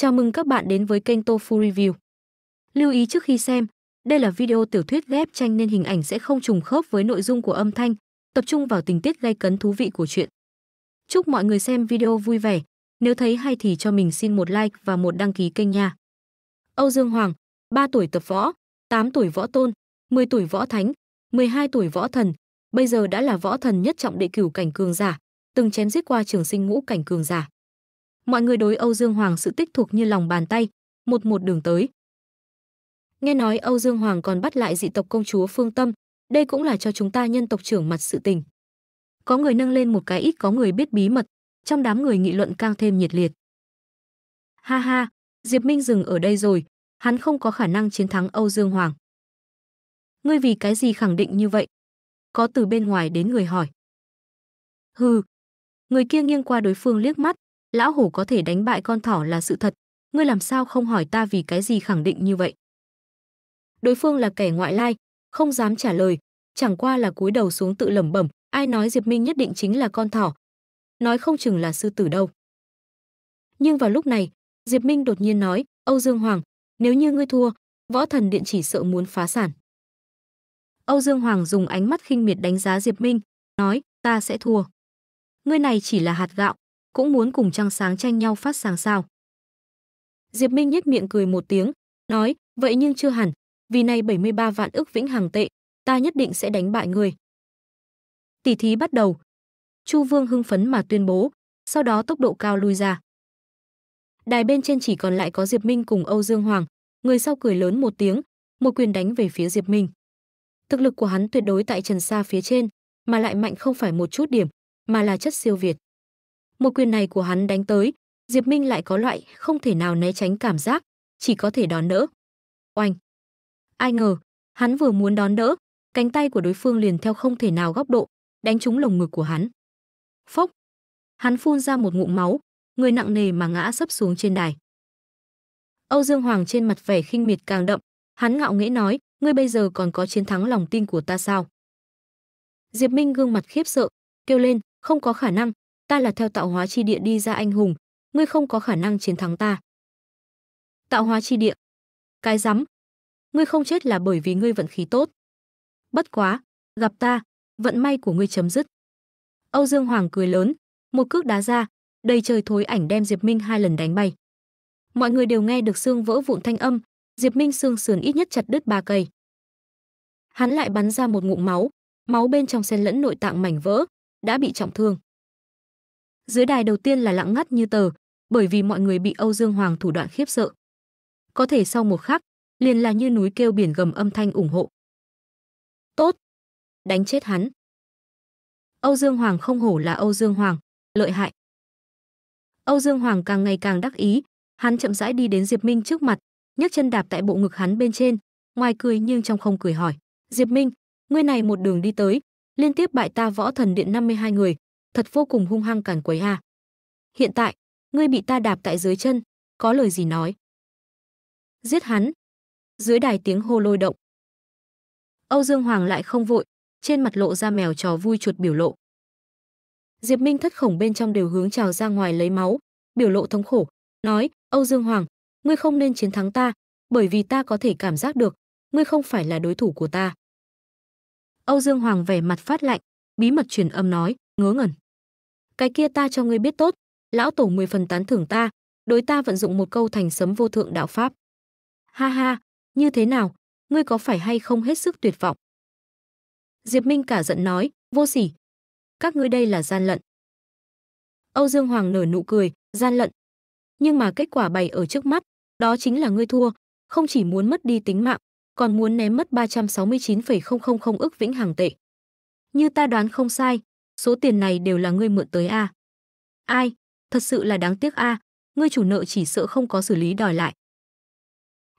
Chào mừng các bạn đến với kênh Tofu Review. Lưu ý trước khi xem, đây là video tiểu thuyết ghép tranh nên hình ảnh sẽ không trùng khớp với nội dung của âm thanh, tập trung vào tình tiết gây cấn thú vị của chuyện. Chúc mọi người xem video vui vẻ, nếu thấy hay thì cho mình xin một like và một đăng ký kênh nha. Âu Dương Hoàng, 3 tuổi tập võ, 8 tuổi võ tôn, 10 tuổi võ thánh, 12 tuổi võ thần, bây giờ đã là võ thần nhất trọng đệ cửu cảnh cường giả, từng chém giết qua trường sinh ngũ cảnh cường giả. Mọi người đối Âu Dương Hoàng sự tích thuộc như lòng bàn tay, một một đường tới. Nghe nói Âu Dương Hoàng còn bắt lại dị tộc công chúa Phương Tâm, đây cũng là cho chúng ta nhân tộc trưởng mặt sự tình. Có người nâng lên một cái ít có người biết bí mật, trong đám người nghị luận càng thêm nhiệt liệt. Ha ha, Diệp Minh dừng ở đây rồi, hắn không có khả năng chiến thắng Âu Dương Hoàng. Ngươi vì cái gì khẳng định như vậy? Có từ bên ngoài đến người hỏi. Hừ, người kia nghiêng qua đối phương liếc mắt, lão hổ có thể đánh bại con thỏ là sự thật, ngươi làm sao không hỏi ta vì cái gì khẳng định như vậy? Đối phương là kẻ ngoại lai, không dám trả lời, chẳng qua là cúi đầu xuống tự lẩm bẩm, ai nói Diệp Minh nhất định chính là con thỏ, nói không chừng là sư tử đâu. Nhưng vào lúc này, Diệp Minh đột nhiên nói, Âu Dương Hoàng, nếu như ngươi thua, võ thần điện chỉ sợ muốn phá sản. Âu Dương Hoàng dùng ánh mắt khinh miệt đánh giá Diệp Minh, nói, ta sẽ thua. Ngươi này chỉ là hạt gạo, cũng muốn cùng trăng sáng tranh nhau phát sáng sao. Diệp Minh nhếch miệng cười một tiếng, nói, vậy nhưng chưa hẳn, vì này 73 vạn ức vĩnh hằng tệ, ta nhất định sẽ đánh bại người. Tỷ thí bắt đầu. Chu Vương hưng phấn mà tuyên bố, sau đó tốc độ cao lui ra. Đài bên trên chỉ còn lại có Diệp Minh cùng Âu Dương Hoàng, người sau cười lớn một tiếng, một quyền đánh về phía Diệp Minh. Thực lực của hắn tuyệt đối tại Trần xa phía trên, mà lại mạnh không phải một chút điểm, mà là chất siêu việt. Một quyền này của hắn đánh tới, Diệp Minh lại có loại không thể nào né tránh cảm giác, chỉ có thể đón đỡ. Oanh! Ai ngờ, hắn vừa muốn đón đỡ, cánh tay của đối phương liền theo không thể nào góc độ, đánh trúng lồng ngực của hắn. Phốc! Hắn phun ra một ngụm máu, người nặng nề mà ngã sấp xuống trên đài. Âu Dương Hoàng trên mặt vẻ khinh miệt càng đậm, hắn ngạo nghễ nói, ngươi bây giờ còn có chiến thắng lòng tin của ta sao? Diệp Minh gương mặt khiếp sợ, kêu lên, không có khả năng, ta là theo tạo hóa chi địa đi ra anh hùng, ngươi không có khả năng chiến thắng ta. Tạo hóa chi địa. Cái rắm. Ngươi không chết là bởi vì ngươi vận khí tốt. Bất quá, gặp ta, vận may của ngươi chấm dứt. Âu Dương Hoàng cười lớn, một cước đá ra, đầy trời thối ảnh đem Diệp Minh hai lần đánh bay. Mọi người đều nghe được xương vỡ vụn thanh âm, Diệp Minh xương sườn ít nhất chặt đứt ba cây. Hắn lại bắn ra một ngụm máu, máu bên trong xen lẫn nội tạng mảnh vỡ, đã bị trọng thương. Dưới đài đầu tiên là lặng ngắt như tờ, bởi vì mọi người bị Âu Dương Hoàng thủ đoạn khiếp sợ. Có thể sau một khắc, liền là như núi kêu biển gầm âm thanh ủng hộ. Tốt! Đánh chết hắn! Âu Dương Hoàng không hổ là Âu Dương Hoàng, lợi hại. Âu Dương Hoàng càng ngày càng đắc ý, hắn chậm rãi đi đến Diệp Minh trước mặt, nhấc chân đạp tại bộ ngực hắn bên trên, ngoài cười nhưng trong không cười hỏi, "Diệp Minh, ngươi này một đường đi tới, liên tiếp bại ta võ thần điện 52 người, thật vô cùng hung hăng càn quấy à. Hiện tại, ngươi bị ta đạp tại dưới chân, có lời gì nói. Giết hắn. Dưới đài tiếng hô lôi động. Âu Dương Hoàng lại không vội, trên mặt lộ ra mèo trò vui chuột biểu lộ. Diệp Minh thất khổng bên trong đều hướng trào ra ngoài lấy máu, biểu lộ thống khổ, nói, Âu Dương Hoàng, ngươi không nên chiến thắng ta, bởi vì ta có thể cảm giác được, ngươi không phải là đối thủ của ta. Âu Dương Hoàng vẻ mặt phát lạnh, bí mật truyền âm nói, ngớ ngẩn cái kia ta cho ngươi biết tốt, lão tổ mười phần tán thưởng ta, đối ta vận dụng một câu thành sấm vô thượng đạo pháp. Ha ha, như thế nào, ngươi có phải hay không hết sức tuyệt vọng? Diệp Minh cả giận nói, vô sỉ, các ngươi đây là gian lận. Âu Dương Hoàng nở nụ cười, gian lận. Nhưng mà kết quả bày ở trước mắt, đó chính là ngươi thua, không chỉ muốn mất đi tính mạng, còn muốn ném mất 369,000 ức vĩnh hàng tệ. Như ta đoán không sai, số tiền này đều là ngươi mượn tới a. À. Ai, thật sự là đáng tiếc a, à, ngươi chủ nợ chỉ sợ không có xử lý đòi lại.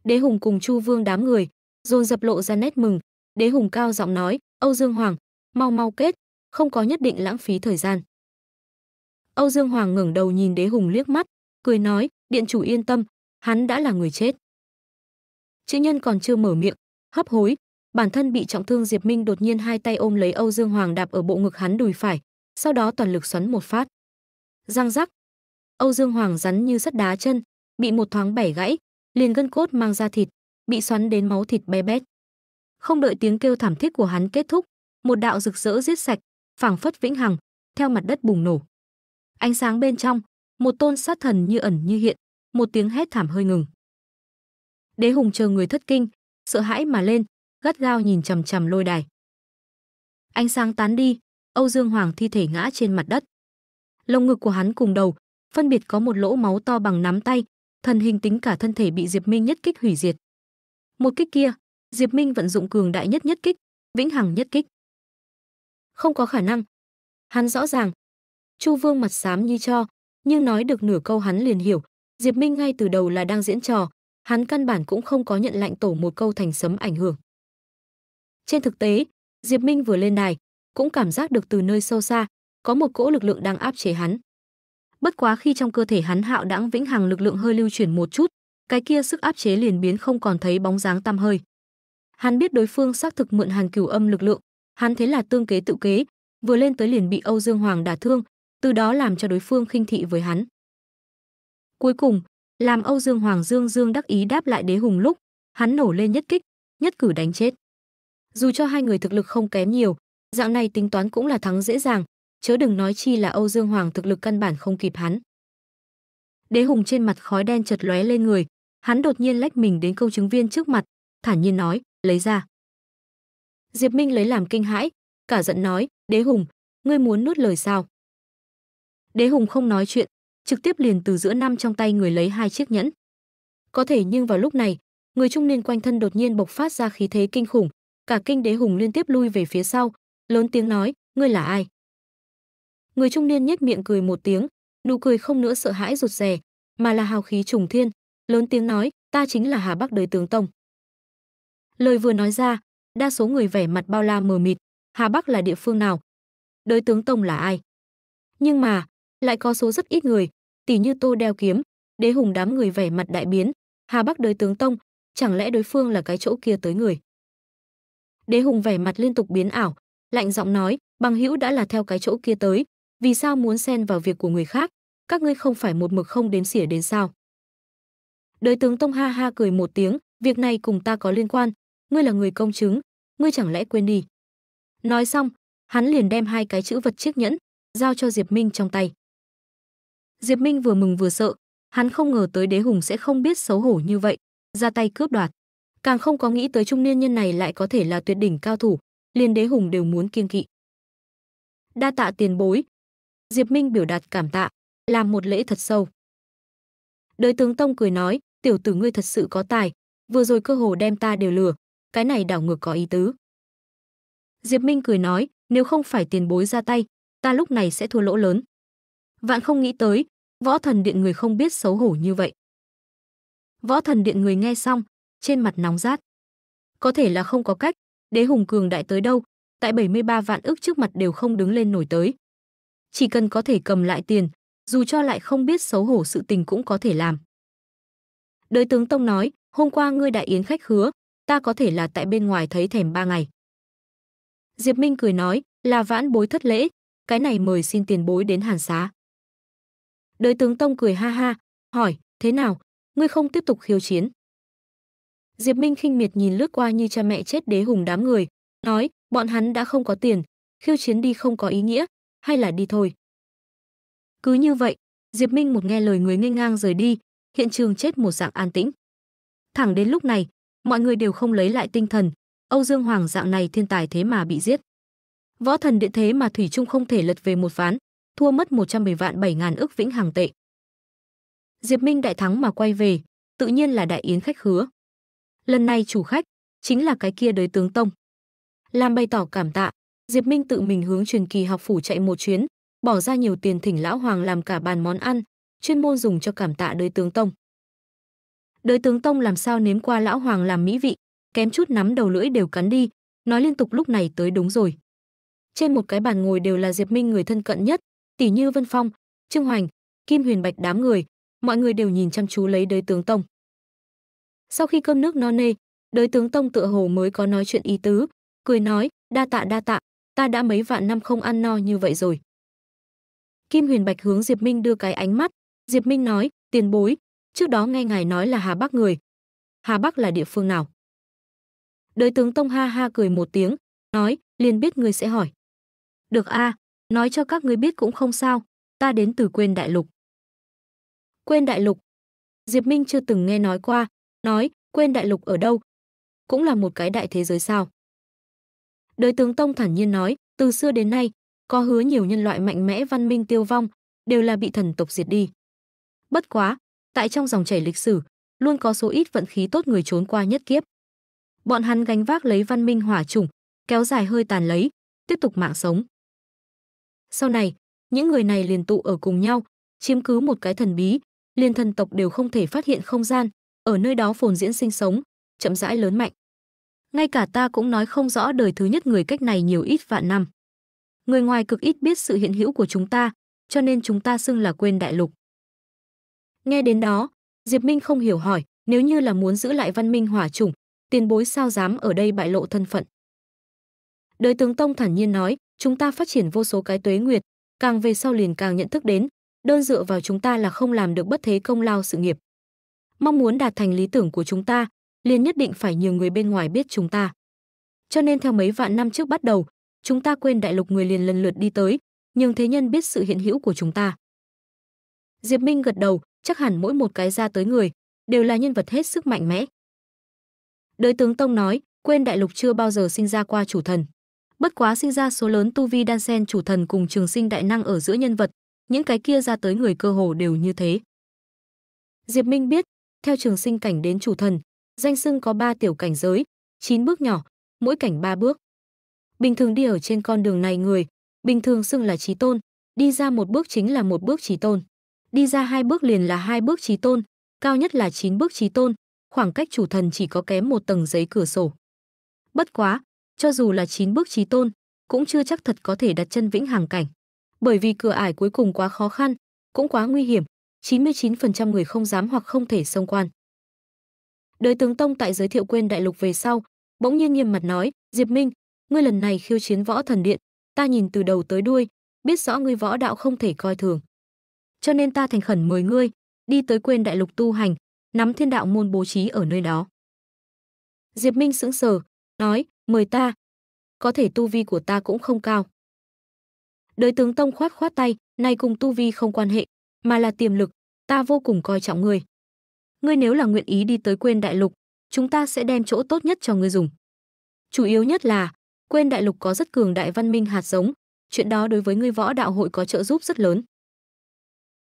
Đế Hùng cùng Chu Vương đám người, dồn dập lộ ra nét mừng, Đế Hùng cao giọng nói, "Âu Dương Hoàng, mau mau kết, không có nhất định lãng phí thời gian." Âu Dương Hoàng ngẩng đầu nhìn Đế Hùng liếc mắt, cười nói, "Điện chủ yên tâm, hắn đã là người chết." Chữ nhân còn chưa mở miệng, hấp hối, Bản thân bị trọng thương Diệp Minh đột nhiên hai tay ôm lấy Âu Dương Hoàng đạp ở bộ ngực hắn đùi phải, sau đó toàn lực xoắn một phát. Răng rắc. Âu Dương Hoàng rắn như sắt đá chân, bị một thoáng bẻ gãy, liền gân cốt mang ra thịt, bị xoắn đến máu thịt bé bét. Không đợi tiếng kêu thảm thiết của hắn kết thúc, một đạo rực rỡ giết sạch, phảng phất vĩnh hằng, theo mặt đất bùng nổ. Ánh sáng bên trong, một tôn sát thần như ẩn như hiện, một tiếng hét thảm hơi ngừng. Đế Hùng chờ người thất kinh, sợ hãi mà lên, gắt gao nhìn chằm chằm lôi đài. Ánh sáng tán đi, Âu Dương Hoàng thi thể ngã trên mặt đất. Lồng ngực của hắn cùng đầu, phân biệt có một lỗ máu to bằng nắm tay, thần hình tính cả thân thể bị Diệp Minh nhất kích hủy diệt. Một kích kia, Diệp Minh vận dụng cường đại nhất nhất kích, vĩnh hằng nhất kích. Không có khả năng. Hắn rõ ràng. Chu Vương mặt xám như cho, nhưng nói được nửa câu hắn liền hiểu, Diệp Minh ngay từ đầu là đang diễn trò, hắn căn bản cũng không có nhận lạnh tổ một câu thành sấm ảnh hưởng. Trên thực tế, Diệp Minh vừa lên đài, cũng cảm giác được từ nơi sâu xa, có một cỗ lực lượng đang áp chế hắn. Bất quá khi trong cơ thể hắn hạo đãng vĩnh hằng lực lượng hơi lưu chuyển một chút, cái kia sức áp chế liền biến không còn thấy bóng dáng tăm hơi. Hắn biết đối phương xác thực mượn Hàn Cửu Âm lực lượng, hắn thế là tương kế tự kế, vừa lên tới liền bị Âu Dương Hoàng đả thương, từ đó làm cho đối phương khinh thị với hắn. Cuối cùng, làm Âu Dương Hoàng Dương Dương đắc ý đáp lại Đế Hùng lúc, hắn nổ lên nhất kích, nhất cử đánh chết. Dù cho hai người thực lực không kém nhiều, dạng này tính toán cũng là thắng dễ dàng, chớ đừng nói chi là Âu Dương Hoàng thực lực căn bản không kịp hắn. Đế Hùng trên mặt khói đen chợt lóe lên người, hắn đột nhiên lách mình đến câu chứng viên trước mặt, thản nhiên nói, "Lấy ra." Diệp Minh lấy làm kinh hãi, cả giận nói, "Đế Hùng, ngươi muốn nuốt lời sao?" Đế Hùng không nói chuyện, trực tiếp liền từ giữa năm trong tay người lấy hai chiếc nhẫn. Có thể nhưng vào lúc này, người trung niên quanh thân đột nhiên bộc phát ra khí thế kinh khủng, cả kinh đế hùng liên tiếp lui về phía sau lớn tiếng nói ngươi là ai người trung niên nhếch miệng cười một tiếng nụ cười không nữa sợ hãi rụt rè mà là hào khí trùng thiên lớn tiếng nói ta chính là hà bắc đời tướng tông lời vừa nói ra đa số người vẻ mặt bao la mờ mịt hà bắc là địa phương nào đới tướng tông là ai nhưng mà lại có số rất ít người tỷ như tô đeo kiếm đế hùng đám người vẻ mặt đại biến hà bắc đới tướng tông chẳng lẽ đối phương là cái chỗ kia tới người Đế Hùng vẻ mặt liên tục biến ảo, lạnh giọng nói, bằng hữu đã là theo cái chỗ kia tới, vì sao muốn xen vào việc của người khác, các ngươi không phải một mực không đếm xỉa đến sao? Đới tướng Tông ha ha cười một tiếng, việc này cùng ta có liên quan, ngươi là người công chứng, ngươi chẳng lẽ quên đi. Nói xong, hắn liền đem hai cái chữ vật chiếc nhẫn, giao cho Diệp Minh trong tay. Diệp Minh vừa mừng vừa sợ, hắn không ngờ tới đế hùng sẽ không biết xấu hổ như vậy, ra tay cướp đoạt càng không có nghĩ tới trung niên nhân này lại có thể là tuyệt đỉnh cao thủ, liền đế hùng đều muốn kiêng kỵ. Đa tạ tiền bối. Diệp Minh biểu đạt cảm tạ, làm một lễ thật sâu. đời tướng Tông cười nói, tiểu tử ngươi thật sự có tài, vừa rồi cơ hồ đem ta đều lừa, cái này đảo ngược có ý tứ. Diệp Minh cười nói, nếu không phải tiền bối ra tay, ta lúc này sẽ thua lỗ lớn. Vạn không nghĩ tới, võ thần điện người không biết xấu hổ như vậy. Võ thần điện người nghe xong, trên mặt nóng rát. Có thể là không có cách, đế hùng cường đại tới đâu, tại 73 vạn ức trước mặt đều không đứng lên nổi tới. Chỉ cần có thể cầm lại tiền, dù cho lại không biết xấu hổ sự tình cũng có thể làm. Đới tướng Tông nói, hôm qua ngươi đại yến khách hứa, ta có thể là tại bên ngoài thấy thèm ba ngày. Diệp Minh cười nói, là vãn bối thất lễ, cái này mời xin tiền bối đến hàn xá. Đới tướng Tông cười ha ha, hỏi, thế nào, ngươi không tiếp tục khiêu chiến. Diệp Minh khinh miệt nhìn lướt qua như cha mẹ chết đế hùng đám người, nói, bọn hắn đã không có tiền, khiêu chiến đi không có ý nghĩa, hay là đi thôi. Cứ như vậy, Diệp Minh một nghe lời người nghênh ngang rời đi, hiện trường chết một dạng an tĩnh. Thẳng đến lúc này, mọi người đều không lấy lại tinh thần, Âu Dương Hoàng dạng này thiên tài thế mà bị giết. Võ thần địa thế mà Thủy Trung không thể lật về một ván, thua mất 110 vạn 7 ngàn ức vĩnh hàng tệ. Diệp Minh đại thắng mà quay về, tự nhiên là đại yến khách hứa lần này chủ khách chính là cái kia đới tướng tông. Làm bày tỏ cảm tạ, Diệp Minh tự mình hướng truyền kỳ học phủ chạy một chuyến, bỏ ra nhiều tiền thỉnh lão hoàng làm cả bàn món ăn, chuyên môn dùng cho cảm tạ đới tướng tông. Đới tướng tông làm sao nếm qua lão hoàng làm mỹ vị, kém chút nắm đầu lưỡi đều cắn đi, nói liên tục lúc này tới đúng rồi. Trên một cái bàn ngồi đều là Diệp Minh người thân cận nhất, tỷ như Vân Phong, Trương Hoành, Kim Huyền Bạch đám người, mọi người đều nhìn chăm chú lấy đới tướng tông. Sau khi cơm nước no nê, đới tướng tông tựa hồ mới có nói chuyện ý tứ, cười nói, đa tạ đa tạ, ta đã mấy vạn năm không ăn no như vậy rồi. Kim Huyền Bạch hướng Diệp Minh đưa cái ánh mắt, Diệp Minh nói, tiền bối, trước đó nghe ngài nói là Hà Bắc người. Hà Bắc là địa phương nào? Đới tướng Tông ha ha cười một tiếng, nói, liền biết người sẽ hỏi. Được a, à, nói cho các ngươi biết cũng không sao, ta đến từ quên đại lục. Quên đại lục. Diệp Minh chưa từng nghe nói qua, nói, quên đại lục ở đâu? Cũng là một cái đại thế giới sao? đời tướng Tông thản nhiên nói, từ xưa đến nay, có hứa nhiều nhân loại mạnh mẽ văn minh tiêu vong, đều là bị thần tộc diệt đi. Bất quá, tại trong dòng chảy lịch sử, luôn có số ít vận khí tốt người trốn qua nhất kiếp. Bọn hắn gánh vác lấy văn minh hỏa chủng, kéo dài hơi tàn lấy, tiếp tục mạng sống. Sau này, những người này liền tụ ở cùng nhau, chiếm cứ một cái thần bí, liền thần tộc đều không thể phát hiện không gian, ở nơi đó phồn diễn sinh sống, chậm rãi lớn mạnh. Ngay cả ta cũng nói không rõ đời thứ nhất người cách này nhiều ít vạn năm. Người ngoài cực ít biết sự hiện hữu của chúng ta, cho nên chúng ta xưng là quên đại lục. Nghe đến đó, Diệp Minh không hiểu hỏi, nếu như là muốn giữ lại văn minh hỏa chủng, tiền bối sao dám ở đây bại lộ thân phận. Đời tướng Tông thản nhiên nói, chúng ta phát triển vô số cái tuế nguyệt, càng về sau liền càng nhận thức đến, đơn dựa vào chúng ta là không làm được bất thế công lao sự nghiệp mong muốn đạt thành lý tưởng của chúng ta liền nhất định phải nhường người bên ngoài biết chúng ta cho nên theo mấy vạn năm trước bắt đầu chúng ta quên đại lục người liền lần lượt đi tới nhường thế nhân biết sự hiện hữu của chúng ta diệp minh gật đầu chắc hẳn mỗi một cái ra tới người đều là nhân vật hết sức mạnh mẽ đới tướng tông nói quên đại lục chưa bao giờ sinh ra qua chủ thần bất quá sinh ra số lớn tu vi đan sen chủ thần cùng trường sinh đại năng ở giữa nhân vật những cái kia ra tới người cơ hồ đều như thế diệp minh biết theo trường sinh cảnh đến chủ thần, danh xưng có 3 tiểu cảnh giới, 9 bước nhỏ, mỗi cảnh 3 bước. Bình thường đi ở trên con đường này người, bình thường xưng là trí tôn, đi ra một bước chính là một bước trí tôn. Đi ra hai bước liền là hai bước trí tôn, cao nhất là 9 bước trí tôn, khoảng cách chủ thần chỉ có kém một tầng giấy cửa sổ. Bất quá, cho dù là 9 bước trí tôn, cũng chưa chắc thật có thể đặt chân vĩnh hàng cảnh. Bởi vì cửa ải cuối cùng quá khó khăn, cũng quá nguy hiểm, 99% người không dám hoặc không thể xông quan. Đời tướng Tông tại giới thiệu quên đại lục về sau, bỗng nhiên nghiêm mặt nói, Diệp Minh, ngươi lần này khiêu chiến võ thần điện, ta nhìn từ đầu tới đuôi, biết rõ ngươi võ đạo không thể coi thường. Cho nên ta thành khẩn mời ngươi, đi tới quên đại lục tu hành, nắm thiên đạo môn bố trí ở nơi đó. Diệp Minh sững sờ, nói, mời ta. Có thể tu vi của ta cũng không cao. Đời tướng Tông khoát khoát tay, này cùng tu vi không quan hệ, mà là tiềm lực, ta vô cùng coi trọng ngươi. Ngươi nếu là nguyện ý đi tới quên đại lục, chúng ta sẽ đem chỗ tốt nhất cho ngươi dùng. Chủ yếu nhất là, quên đại lục có rất cường đại văn minh hạt giống, chuyện đó đối với ngươi võ đạo hội có trợ giúp rất lớn.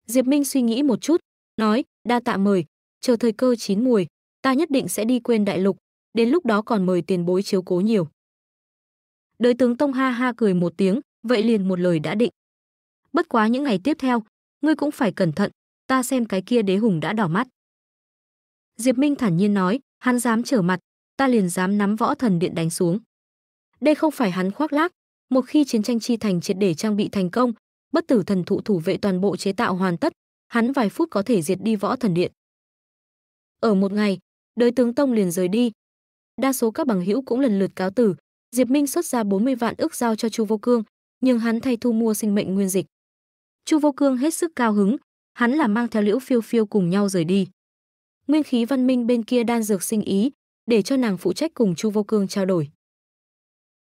Diệp Minh suy nghĩ một chút, nói, đa tạ mời, chờ thời cơ chín mùi, ta nhất định sẽ đi quên đại lục, đến lúc đó còn mời tiền bối chiếu cố nhiều. Đới tướng Tông ha ha cười một tiếng, vậy liền một lời đã định. Bất quá những ngày tiếp theo, ngươi cũng phải cẩn thận, ta xem cái kia đế hùng đã đỏ mắt. Diệp Minh thản nhiên nói, hắn dám trở mặt, ta liền dám nắm võ thần điện đánh xuống. Đây không phải hắn khoác lác, một khi chiến tranh chi thành triệt để trang bị thành công, bất tử thần thụ thủ vệ toàn bộ chế tạo hoàn tất, hắn vài phút có thể diệt đi võ thần điện. Ở một ngày, đới tướng tông liền rời đi. Đa số các bằng hữu cũng lần lượt cáo tử, Diệp Minh xuất ra 40 vạn ước giao cho Chu Vô Cương, nhưng hắn thay thu mua sinh mệnh nguyên dịch. Chu Vô Cương hết sức cao hứng, hắn là mang theo Liễu Phiêu Phiêu cùng nhau rời đi. Nguyên khí văn minh bên kia đan dược sinh ý, để cho nàng phụ trách cùng Chu Vô Cương trao đổi.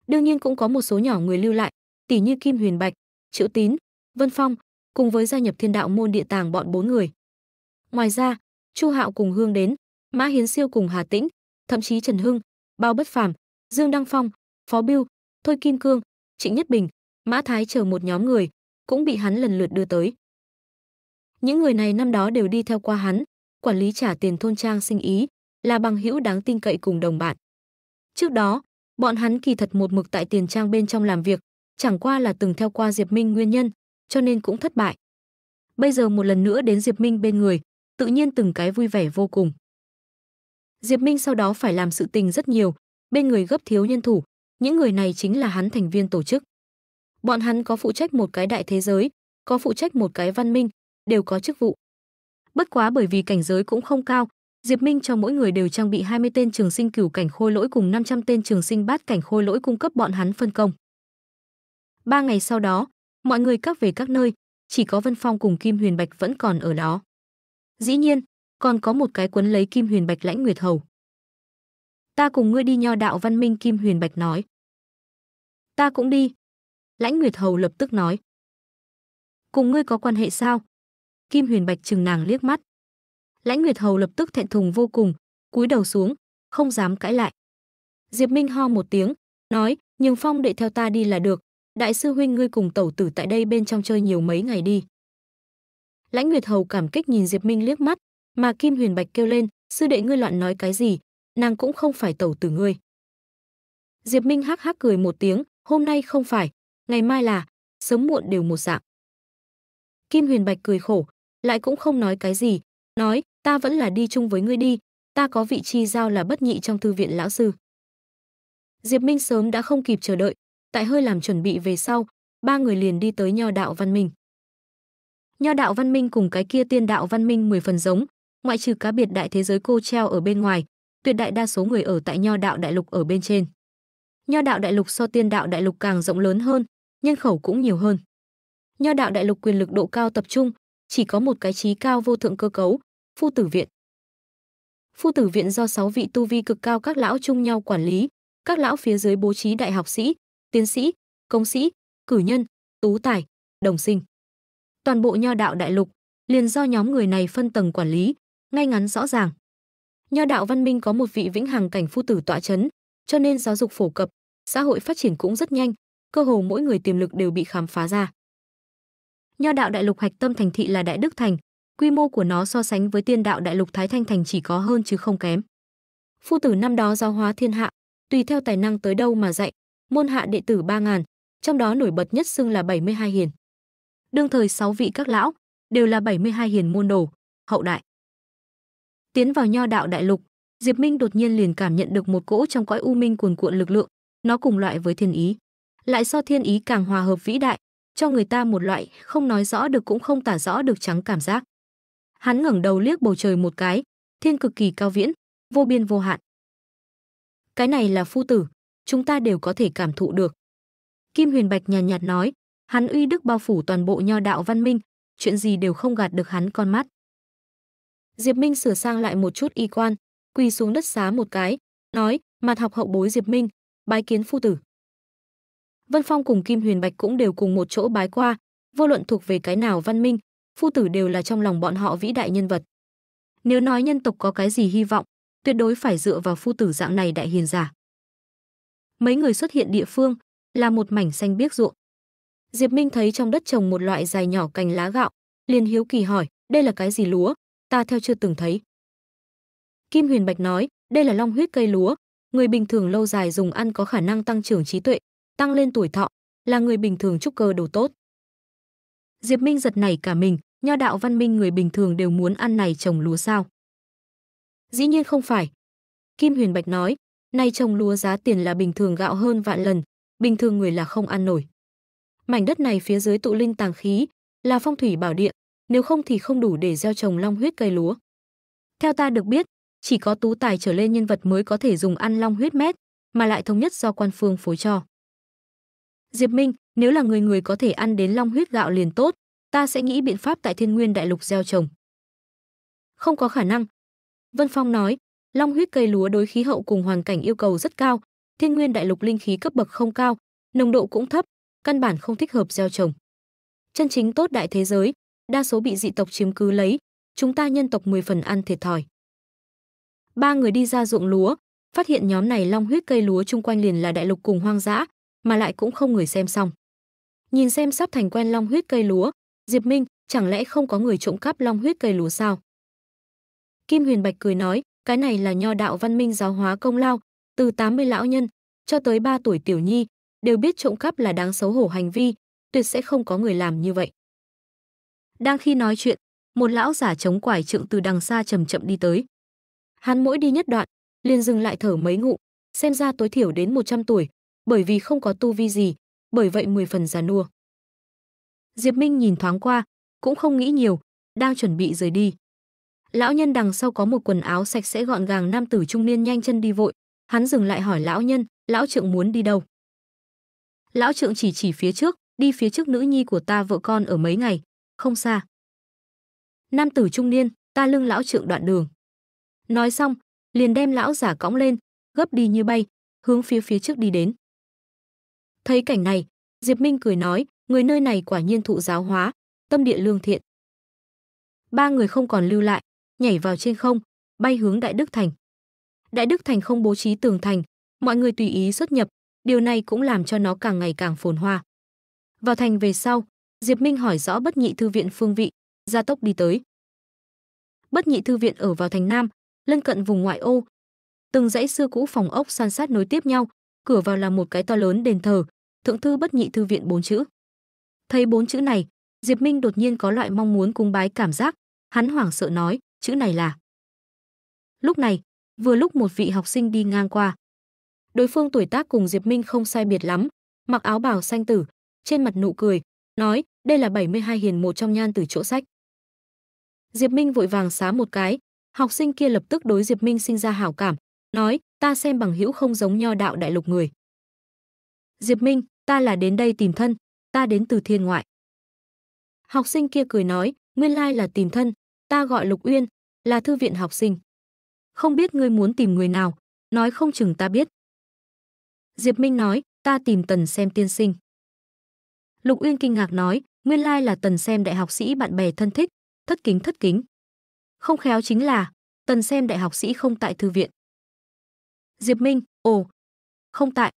Đương nhiên cũng có một số nhỏ người lưu lại, tỷ như Kim Huyền Bạch, Triệu Tín, Vân Phong, cùng với gia nhập Thiên Đạo môn địa tàng bọn bốn người. Ngoài ra, Chu Hạo cùng Hương đến, Mã Hiến Siêu cùng Hà Tĩnh, thậm chí Trần Hưng, Bao Bất Phàm, Dương Đăng Phong, Phó Bưu, Thôi Kim Cương, Trịnh Nhất Bình, Mã Thái chờ một nhóm người cũng bị hắn lần lượt đưa tới. Những người này năm đó đều đi theo qua hắn, quản lý trả tiền thôn trang sinh ý, là bằng hữu đáng tin cậy cùng đồng bạn. Trước đó, bọn hắn kỳ thật một mực tại tiền trang bên trong làm việc, chẳng qua là từng theo qua Diệp Minh nguyên nhân, cho nên cũng thất bại. Bây giờ một lần nữa đến Diệp Minh bên người, tự nhiên từng cái vui vẻ vô cùng. Diệp Minh sau đó phải làm sự tình rất nhiều, bên người gấp thiếu nhân thủ, những người này chính là hắn thành viên tổ chức. Bọn hắn có phụ trách một cái đại thế giới, có phụ trách một cái văn minh, đều có chức vụ. Bất quá bởi vì cảnh giới cũng không cao, Diệp Minh cho mỗi người đều trang bị 20 tên trường sinh cửu cảnh khôi lỗi cùng 500 tên trường sinh bát cảnh khôi lỗi cung cấp bọn hắn phân công. Ba ngày sau đó, mọi người các về các nơi, chỉ có Vân Phong cùng Kim Huyền Bạch vẫn còn ở đó. Dĩ nhiên, còn có một cái quấn lấy Kim Huyền Bạch lãnh Nguyệt Hầu. Ta cùng ngươi đi nho đạo văn minh Kim Huyền Bạch nói. Ta cũng đi. Lãnh Nguyệt Hầu lập tức nói. Cùng ngươi có quan hệ sao? Kim Huyền Bạch chừng nàng liếc mắt. Lãnh Nguyệt Hầu lập tức thẹn thùng vô cùng, cúi đầu xuống, không dám cãi lại. Diệp Minh ho một tiếng, nói, "Nhưng Phong đệ theo ta đi là được, đại sư huynh ngươi cùng tẩu tử tại đây bên trong chơi nhiều mấy ngày đi." Lãnh Nguyệt Hầu cảm kích nhìn Diệp Minh liếc mắt, mà Kim Huyền Bạch kêu lên, "Sư đệ ngươi loạn nói cái gì, nàng cũng không phải tẩu tử ngươi." Diệp Minh hắc hắc cười một tiếng, "Hôm nay không phải, ngày mai là, sớm muộn đều một dạng." Kim Huyền Bạch cười khổ, lại cũng không nói cái gì, nói, ta vẫn là đi chung với ngươi đi, ta có vị trí giao là bất nhị trong thư viện lão sư. Diệp Minh sớm đã không kịp chờ đợi, tại hơi làm chuẩn bị về sau, ba người liền đi tới Nho đạo Văn Minh. Nho đạo Văn Minh cùng cái kia Tiên đạo Văn Minh mười phần giống, ngoại trừ cá biệt đại thế giới cô treo ở bên ngoài, tuyệt đại đa số người ở tại Nho đạo đại lục ở bên trên. Nho đạo đại lục so Tiên đạo đại lục càng rộng lớn hơn, nhân khẩu cũng nhiều hơn. Nho đạo đại lục quyền lực độ cao tập trung, chỉ có một cái trí cao vô thượng cơ cấu, Phu Tử Viện. Phu Tử Viện do 6 vị tu vi cực cao các lão chung nhau quản lý, các lão phía dưới bố trí đại học sĩ, tiến sĩ, công sĩ, cử nhân, tú tài, đồng sinh. Toàn bộ nho đạo đại lục liền do nhóm người này phân tầng quản lý, ngay ngắn rõ ràng. Nho đạo văn minh có một vị vĩnh hằng cảnh phu tử tọa chấn, cho nên giáo dục phổ cập, xã hội phát triển cũng rất nhanh, cơ hồ mỗi người tiềm lực đều bị khám phá ra. Nho đạo đại lục hạch tâm thành thị là Đại Đức Thành, quy mô của nó so sánh với Tiên đạo đại lục Thái Thanh Thành chỉ có hơn chứ không kém. Phu tử năm đó giáo hóa thiên hạ, tùy theo tài năng tới đâu mà dạy, môn hạ đệ tử 3000, trong đó nổi bật nhất xưng là 72 hiền. Đương thời sáu vị các lão đều là 72 hiền môn đồ, hậu đại. Tiến vào Nho đạo đại lục, Diệp Minh đột nhiên liền cảm nhận được một cỗ trong cõi u minh cuồn cuộn lực lượng, nó cùng loại với thiên ý, lại so thiên ý càng hòa hợp vĩ đại, cho người ta một loại không nói rõ được cũng không tả rõ được trắng cảm giác. Hắn ngẩng đầu liếc bầu trời một cái, thiên cực kỳ cao viễn, vô biên vô hạn. Cái này là phu tử, chúng ta đều có thể cảm thụ được. Kim Huyền Bạch nhàn nhạt, nhạt nói, hắn uy đức bao phủ toàn bộ nho đạo văn minh, chuyện gì đều không gạt được hắn con mắt. Diệp Minh sửa sang lại một chút y quan, quỳ xuống đất xá một cái, nói, mặt học hậu bối Diệp Minh, bái kiến phu tử. Vân Phong cùng Kim Huyền Bạch cũng đều cùng một chỗ bái qua, vô luận thuộc về cái nào văn minh, phu tử đều là trong lòng bọn họ vĩ đại nhân vật. Nếu nói nhân tộc có cái gì hy vọng, tuyệt đối phải dựa vào phu tử dạng này đại hiền giả. Mấy người xuất hiện địa phương là một mảnh xanh biếc ruộng. Diệp Minh thấy trong đất trồng một loại dài nhỏ cành lá gạo, liền hiếu kỳ hỏi, đây là cái gì lúa, ta theo chưa từng thấy. Kim Huyền Bạch nói, đây là long huyết cây lúa, người bình thường lâu dài dùng ăn có khả năng tăng trưởng trí tuệ, tăng lên tuổi thọ, là người bình thường trúc cơ đồ tốt. Diệp Minh giật nảy cả mình, nho đạo văn minh người bình thường đều muốn ăn này trồng lúa sao? Dĩ nhiên không phải. Kim Huyền Bạch nói, nay trồng lúa giá tiền là bình thường gạo hơn vạn lần, bình thường người là không ăn nổi. Mảnh đất này phía dưới tụ linh tàng khí, là phong thủy bảo địa, nếu không thì không đủ để gieo trồng long huyết cây lúa. Theo ta được biết, chỉ có tú tài trở lên nhân vật mới có thể dùng ăn long huyết mét, mà lại thống nhất do quan phương phối cho. Diệp Minh, nếu là người người có thể ăn đến long huyết gạo liền tốt, ta sẽ nghĩ biện pháp tại Thiên Nguyên đại lục gieo trồng. Không có khả năng. Vân Phong nói, long huyết cây lúa đối khí hậu cùng hoàn cảnh yêu cầu rất cao, Thiên Nguyên đại lục linh khí cấp bậc không cao, nồng độ cũng thấp, căn bản không thích hợp gieo trồng. Chân chính tốt đại thế giới, đa số bị dị tộc chiếm cứ lấy, chúng ta nhân tộc 10 phần ăn thiệt thòi. Ba người đi ra ruộng lúa, phát hiện nhóm này long huyết cây lúa chung quanh liền là đại lục cùng hoang dã, mà lại cũng không người xem xong. Nhìn xem sắp thành quen long huyết cây lúa, Diệp Minh, chẳng lẽ không có người trộm cắp long huyết cây lúa sao? Kim Huyền Bạch cười nói, cái này là nho đạo văn minh giáo hóa công lao, từ 80 lão nhân cho tới 3 tuổi tiểu nhi, đều biết trộm cắp là đáng xấu hổ hành vi, tuyệt sẽ không có người làm như vậy. Đang khi nói chuyện, một lão giả chống quải trượng từ đằng xa chậm chậm đi tới. Hắn mỗi đi nhất đoạn, liền dừng lại thở mấy ngụ, xem ra tối thiểu đến 100 tuổi, bởi vì không có tu vi gì, bởi vậy mười phần già nua. Diệp Minh nhìn thoáng qua, cũng không nghĩ nhiều, đang chuẩn bị rời đi. Lão nhân đằng sau có một quần áo sạch sẽ gọn gàng nam tử trung niên nhanh chân đi vội, hắn dừng lại hỏi lão nhân, lão trượng muốn đi đâu? Lão trượng chỉ chỉ phía trước, đi phía trước nữ nhi của ta vợ con ở mấy ngày, không xa. Nam tử trung niên, ta lưng lão trượng đoạn đường. Nói xong, liền đem lão giả cõng lên, gấp đi như bay, hướng phía phía trước đi đến. Thấy cảnh này, Diệp Minh cười nói, người nơi này quả nhiên thụ giáo hóa, tâm địa lương thiện. Ba người không còn lưu lại, nhảy vào trên không, bay hướng Đại Đức Thành. Đại Đức Thành không bố trí tường thành, mọi người tùy ý xuất nhập, điều này cũng làm cho nó càng ngày càng phồn hoa. Vào thành về sau, Diệp Minh hỏi rõ bất nhị thư viện phương vị, gia tốc đi tới. Bất nhị thư viện ở vào thành Nam, lân cận vùng ngoại ô. Từng dãy xưa cũ phòng ốc san sát nối tiếp nhau, cửa vào là một cái to lớn đền thờ, thượng thư bất nhị thư viện bốn chữ. Thấy bốn chữ này, Diệp Minh đột nhiên có loại mong muốn cung bái cảm giác, hắn hoảng sợ nói, chữ này là. Lúc này, vừa lúc một vị học sinh đi ngang qua. Đối phương tuổi tác cùng Diệp Minh không sai biệt lắm, mặc áo bào xanh tử, trên mặt nụ cười, nói, đây là 72 hiền một trong nhan từ chỗ sách. Diệp Minh vội vàng xá một cái, học sinh kia lập tức đối Diệp Minh sinh ra hảo cảm, nói, ta xem bằng hữu không giống nho đạo đại lục người. Diệp Minh, ta là đến đây tìm thân, ta đến từ thiên ngoại. Học sinh kia cười nói, nguyên lai là tìm thân, ta gọi Lục Uyên, là thư viện học sinh. Không biết ngươi muốn tìm người nào, nói không chừng ta biết. Diệp Minh nói, ta tìm Tần Xem tiên sinh. Lục Uyên kinh ngạc nói, nguyên lai là Tần Xem đại học sĩ bạn bè thân thích, thất kính thất kính. Không khéo chính là, Tần Xem đại học sĩ không tại thư viện. Diệp Minh, ồ, không tại.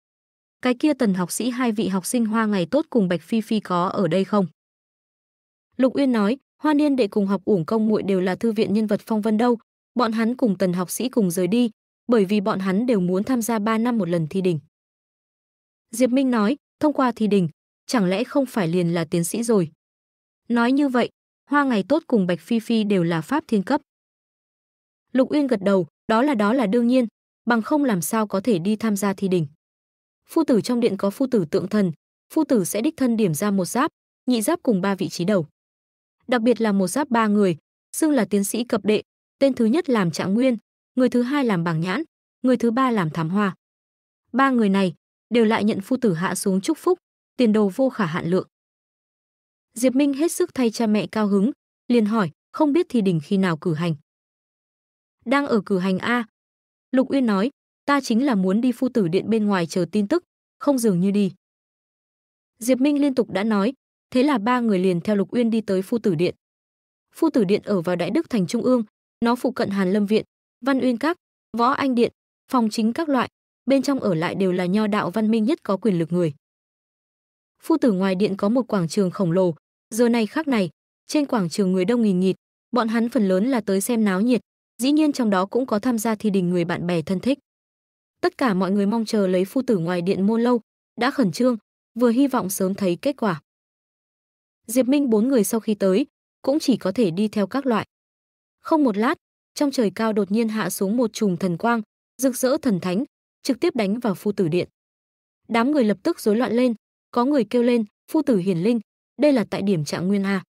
Cái kia tần học sĩ hai vị học sinh hoa ngày tốt cùng Bạch Phi Phi có ở đây không? Lục Uyên nói, hoa niên đệ cùng học ủng công muội đều là thư viện nhân vật phong vân đâu, bọn hắn cùng tần học sĩ cùng rời đi, bởi vì bọn hắn đều muốn tham gia 3 năm một lần thi đỉnh. Diệp Minh nói, thông qua thi đỉnh, chẳng lẽ không phải liền là tiến sĩ rồi? Nói như vậy, hoa ngày tốt cùng Bạch Phi Phi đều là pháp thiên cấp. Lục Uyên gật đầu, đó là đó là đương nhiên, bằng không làm sao có thể đi tham gia thi đình. Phu tử trong điện có phu tử tượng thần, phu tử sẽ đích thân điểm ra một giáp, nhị giáp cùng ba vị trí đầu. Đặc biệt là một giáp ba người, xưng là tiến sĩ cập đệ, tên thứ nhất làm trạng nguyên, người thứ hai làm bảng nhãn, người thứ ba làm thám hoa. Ba người này đều lại nhận phu tử hạ xuống chúc phúc, tiền đồ vô khả hạn lượng. Diệp Minh hết sức thay cha mẹ cao hứng, liền hỏi, không biết thi đình khi nào cử hành. Đang ở cử hành A, Lục Uyên nói, ta chính là muốn đi phu tử điện bên ngoài chờ tin tức, không dường như đi. Diệp Minh liên tục đã nói, thế là ba người liền theo Lục Uyên đi tới phu tử điện. Phu tử điện ở vào Đại Đức thành trung ương, nó phụ cận Hàn Lâm viện, Văn Uyên các, Võ Anh điện, phòng chính các loại, bên trong ở lại đều là nho đạo văn minh nhất có quyền lực người. Phu tử ngoài điện có một quảng trường khổng lồ, giờ này khác này, trên quảng trường người đông nghìn nghịt, bọn hắn phần lớn là tới xem náo nhiệt, dĩ nhiên trong đó cũng có tham gia thi đình người bạn bè thân thích. Tất cả mọi người mong chờ lấy phu tử ngoài điện môn lâu, đã khẩn trương, vừa hy vọng sớm thấy kết quả. Diệp Minh bốn người sau khi tới, cũng chỉ có thể đi theo các loại. Không một lát, trong trời cao đột nhiên hạ xuống một chùm thần quang, rực rỡ thần thánh, trực tiếp đánh vào phu tử điện. Đám người lập tức rối loạn lên, có người kêu lên, phu tử hiển linh, đây là tại điểm trạng nguyên a.